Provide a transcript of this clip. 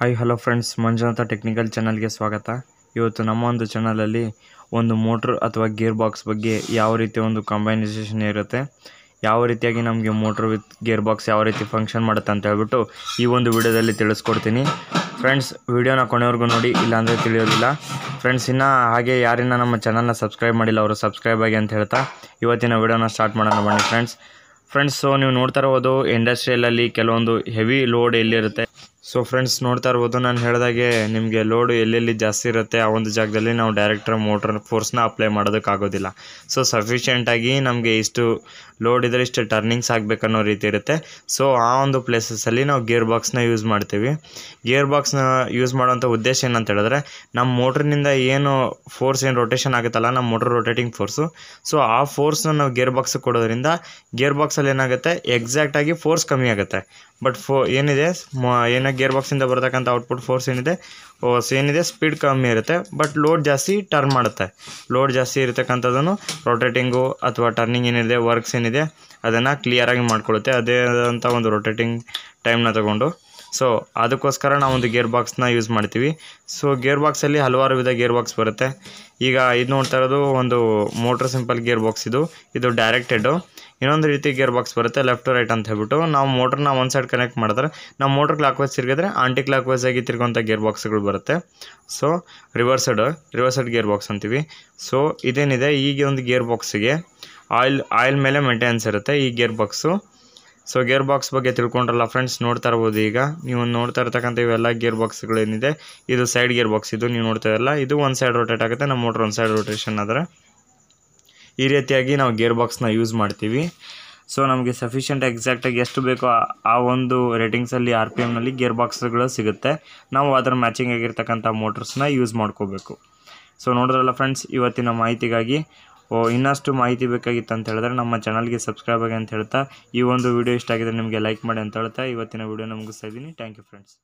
hi hello friends Manjunatha technical ಚಾನಲ್ಗೆ ಸ್ವಾಗತ ಇವತ್ತು ನಮ್ಮ ಒಂದು ಚಾನಲಲ್ಲಿ ಒಂದು ಮೋಟ್ರ್ ಅಥವಾ ಗೇರ್ ಬಾಕ್ಸ್ ಬಗ್ಗೆ ಯಾವ ರೀತಿ ಒಂದು ಕಂಬೈನೈಸೇಷನ್ ಇರುತ್ತೆ ಯಾವ ರೀತಿಯಾಗಿ ನಮಗೆ ಮೋಟ್ರ್ ವಿತ್ ಗೇರ್ ಬಾಕ್ಸ್ ಯಾವ ರೀತಿ ಫಂಕ್ಷನ್ ಮಾಡುತ್ತೆ ಅಂತ ಹೇಳ್ಬಿಟ್ಟು ಈ ಒಂದು ವಿಡಿಯೋದಲ್ಲಿ ತಿಳಿಸ್ಕೊಡ್ತೀನಿ ಫ್ರೆಂಡ್ಸ್ ವಿಡಿಯೋನ ಕೊನೆವರೆಗೂ ನೋಡಿ ಇಲ್ಲಾಂದರೆ ತಿಳಿಯೋದಿಲ್ಲ ಫ್ರೆಂಡ್ಸ್ ಇನ್ನು ಹಾಗೆ ಯಾರಿನ ನಮ್ಮ ಚಾನಲ್ನ ಸಬ್ಸ್ಕ್ರೈಬ್ ಮಾಡಿಲ್ಲ ಅವರು ಸಬ್ಸ್ಕ್ರೈಬ್ ಆಗಿ ಅಂತ ಹೇಳ್ತಾ ಇವತ್ತಿನ ವಿಡಿಯೋನ ಸ್ಟಾರ್ಟ್ ಮಾಡೋಣ ಬನ್ನಿ ಫ್ರೆಂಡ್ಸ್ ಫ್ರೆಂಡ್ಸ್ ಸೊ ನೀವು ನೋಡ್ತಾ ಇರೋದು ಇಂಡಸ್ಟ್ರಿಯಲಲ್ಲಿ ಕೆಲವೊಂದು ಹೆವಿ ಲೋಡ್ ಎಲ್ಲಿರುತ್ತೆ ಸೊ ಫ್ರೆಂಡ್ಸ್ ನೋಡ್ತಾ ಇರ್ಬೋದು ನಾನು ಹೇಳಿದಾಗೆ ನಿಮಗೆ ಲೋಡು ಎಲ್ಲೆಲ್ಲಿ ಜಾಸ್ತಿ ಇರುತ್ತೆ ಆ ಒಂದು ಜಾಗದಲ್ಲಿ ನಾವು ಡೈರೆಕ್ಟ್ರ ಮೋಟ್ರ್ ಫೋರ್ಸ್ನ ಅಪ್ಲೈ ಮಾಡೋದಕ್ಕಾಗೋದಿಲ್ಲ ಸೊ ಸಫಿಷಿಯೆಂಟಾಗಿ ನಮಗೆ ಇಷ್ಟು ಲೋಡ್ ಇದ್ದರೆ ಇಷ್ಟು ಟರ್ನಿಂಗ್ಸ್ ಆಗಬೇಕನ್ನೋ ರೀತಿ ಇರುತ್ತೆ ಸೊ ಆ ಒಂದು ಪ್ಲೇಸಸ್ಸಲ್ಲಿ ನಾವು ಗೇರ್ ಬಾಕ್ಸ್ನ ಯೂಸ್ ಮಾಡ್ತೀವಿ ಗೇರ್ ಬಾಕ್ಸ್ನ ಯೂಸ್ ಮಾಡೋವಂಥ ಉದ್ದೇಶ ಏನಂತ ಹೇಳಿದ್ರೆ ನಮ್ಮ ಮೋಟ್ರಿನಿಂದ ಏನು ಫೋರ್ಸ್ ಏನು ರೊಟೇಷನ್ ಆಗುತ್ತಲ್ಲ ನಮ್ಮ ಮೋಟ್ರ್ ರೊಟೇಟಿಂಗ್ ಫೋರ್ಸು ಸೊ ಆ ಫೋರ್ಸ್ನ ನಾವು ಗೇರ್ ಬಾಕ್ಸ್ ಕೊಡೋದ್ರಿಂದ ಗೇರ್ ಬಾಕ್ಸಲ್ಲಿ ಏನಾಗುತ್ತೆ ಎಕ್ಸಾಕ್ಟಾಗಿ ಫೋರ್ಸ್ ಕಮ್ಮಿ ಆಗುತ್ತೆ ಬಟ್ ಫೋ ಏನಿದೆ ಏನಕ್ಕೆ ಗೇರ್ ಬಾಕ್ಸಿಂದ ಬರತಕ್ಕಂಥ ಔಟ್ಪುಟ್ ಫೋರ್ಸ್ ಏನಿದೆ ಏನಿದೆ ಸ್ಪೀಡ್ ಕಮ್ಮಿ ಇರುತ್ತೆ ಬಟ್ ಲೋಡ್ ಜಾಸ್ತಿ ಟರ್ನ್ ಮಾಡುತ್ತೆ ಲೋಡ್ ಜಾಸ್ತಿ ಇರತಕ್ಕಂಥದ್ದನ್ನು ರೊಟೇಟಿಂಗು ಅಥವಾ ಟರ್ನಿಂಗ್ ಏನಿದೆ ವರ್ಕ್ಸ್ ಏನಿದೆ ಅದನ್ನು ಕ್ಲಿಯರಾಗಿ ಮಾಡ್ಕೊಳ್ಳುತ್ತೆ ಅದೇ ಆದಂಥ ಒಂದು ರೊಟೇಟಿಂಗ್ ಟೈಮ್ನ ತಗೊಂಡು ಸೊ ಅದಕ್ಕೋಸ್ಕರ ಒಂದು ಗೇರ್ ಬಾಕ್ಸ್ನ ಯೂಸ್ ಮಾಡ್ತೀವಿ ಸೊ ಗೇರ್ ಬಾಕ್ಸಲ್ಲಿ ಹಲವಾರು ವಿಧ ಗೇರ್ ಬಾಕ್ಸ್ ಬರುತ್ತೆ ಈಗ ಇದು ನೋಡ್ತಾ ಇರೋದು ಒಂದು ಮೋಟ್ರ್ ಸಿಂಪಲ್ ಗೇರ್ ಬಾಕ್ಸ್ ಇದು ಇದು ಡೈರೆಕ್ಟೆಡು ಇನ್ನೊಂದು ರೀತಿ ಗೇರ್ ಬಾಕ್ಸ್ ಬರುತ್ತೆ ಲೆಫ್ಟ್ ಟು ರೈಟ್ ಅಂತ ಹೇಳ್ಬಿಟ್ಟು ನಾವು ಮೋಟ್ರನ್ನ ಒಂದು ಸೈಡ್ ಕನೆಕ್ಟ್ ಮಾಡಿದ್ರೆ ನಾವು ಮೋಟ್ರ್ ಕ್ಲಾಕ್ ವೈಸ್ ತಿರುಗಿದ್ರೆ ಆಂಟಿ ಕ್ಲಾಕ್ ವೈಸ್ ಆಗಿ ತಿರ್ಗೋಂಥ ಗೇರ್ ಬಾಕ್ಸ್ಗಳು ಬರುತ್ತೆ so reversed reversed gear box ಅಂತೀವಿ ಸೊ ಇದೇನಿದೆ ಈಗ ಒಂದು ಗೇರ್ ಬಾಕ್ಸಿಗೆ ಆಯಿಲ್ ಆಯಿಲ್ ಮೇಲೆ ಮೇಂಟೆನೆನ್ಸ್ ಇರುತ್ತೆ ಈ gear box so gear box ಬಗ್ಗೆ ತಿಳ್ಕೊಂಡ್ರಲ್ಲ ಫ್ರೆಂಡ್ಸ್ ನೋಡ್ತಾ ಇರ್ಬೋದು ಈಗ ನೀವು ನೋಡ್ತಾ ಇರ್ತಕ್ಕಂಥ ಇವೆಲ್ಲ ಗೇರ್ ಬಾಕ್ಸ್ಗಳೇನಿದೆ ಇದು ಸೈಡ್ ಗೇರ್ ಬಾಕ್ಸ್ ಇದು ನೀವು ನೋಡ್ತಾ ಇರಲ್ಲ ಇದು ಒಂದು ಸೈಡ್ ರೋಟೇಟ್ ಆಗುತ್ತೆ ನಮ್ಮ ಮೋಟ್ರ್ ಒಂದು ಸೈಡ್ ರೊಟೇಷನ್ ಆದರೆ ಈ ರೀತಿಯಾಗಿ ನಾವು ಗೇರ್ ಬಾಕ್ಸ್ನ ಯೂಸ್ ಮಾಡ್ತೀವಿ ಸೊ ನಮಗೆ ಸಫಿಷಿಯೆಂಟ್ ಎಕ್ಸಾಕ್ಟಾಗಿ ಎಷ್ಟು ಬೇಕೋ ಆ ಒಂದು ರೇಟಿಂಗ್ಸಲ್ಲಿ ಆರ್ ಪಿ ಎಮ್ನಲ್ಲಿ ಗೇರ್ ಬಾಕ್ಸ್ಗಳು ಸಿಗುತ್ತೆ ನಾವು ಅದರ ಮ್ಯಾಚಿಂಗ್ ಆಗಿರ್ತಕ್ಕಂಥ ಮೋಟರ್ಸ್ನ ಯೂಸ್ ಮಾಡ್ಕೋಬೇಕು ಸೊ ನೋಡಿದ್ರಲ್ಲ ಫ್ರೆಂಡ್ಸ್ ಇವತ್ತಿನ ಮಾಹಿತಿಗಾಗಿ ಇನ್ನಷ್ಟು ಮಾಹಿತಿ ಬೇಕಾಗಿತ್ತು ಅಂತ ಹೇಳಿದ್ರೆ ನಮ್ಮ ಚಾನಲ್ಗೆ ಸಬ್ಸ್ಕ್ರೈಬ್ ಆಗಿ ಅಂತ ಹೇಳ್ತಾ ಈ ಒಂದು ವಿಡಿಯೋ ಇಷ್ಟ ಆಗಿದ್ರೆ ನಿಮಗೆ ಲೈಕ್ ಮಾಡಿ ಅಂತ ಹೇಳ್ತಾ ಇವತ್ತಿನ ವಿಡಿಯೋ ನಮಗೆ ಇದ್ದೀನಿ ಥ್ಯಾಂಕ್ ಯು ಫ್ರೆಂಡ್ಸ್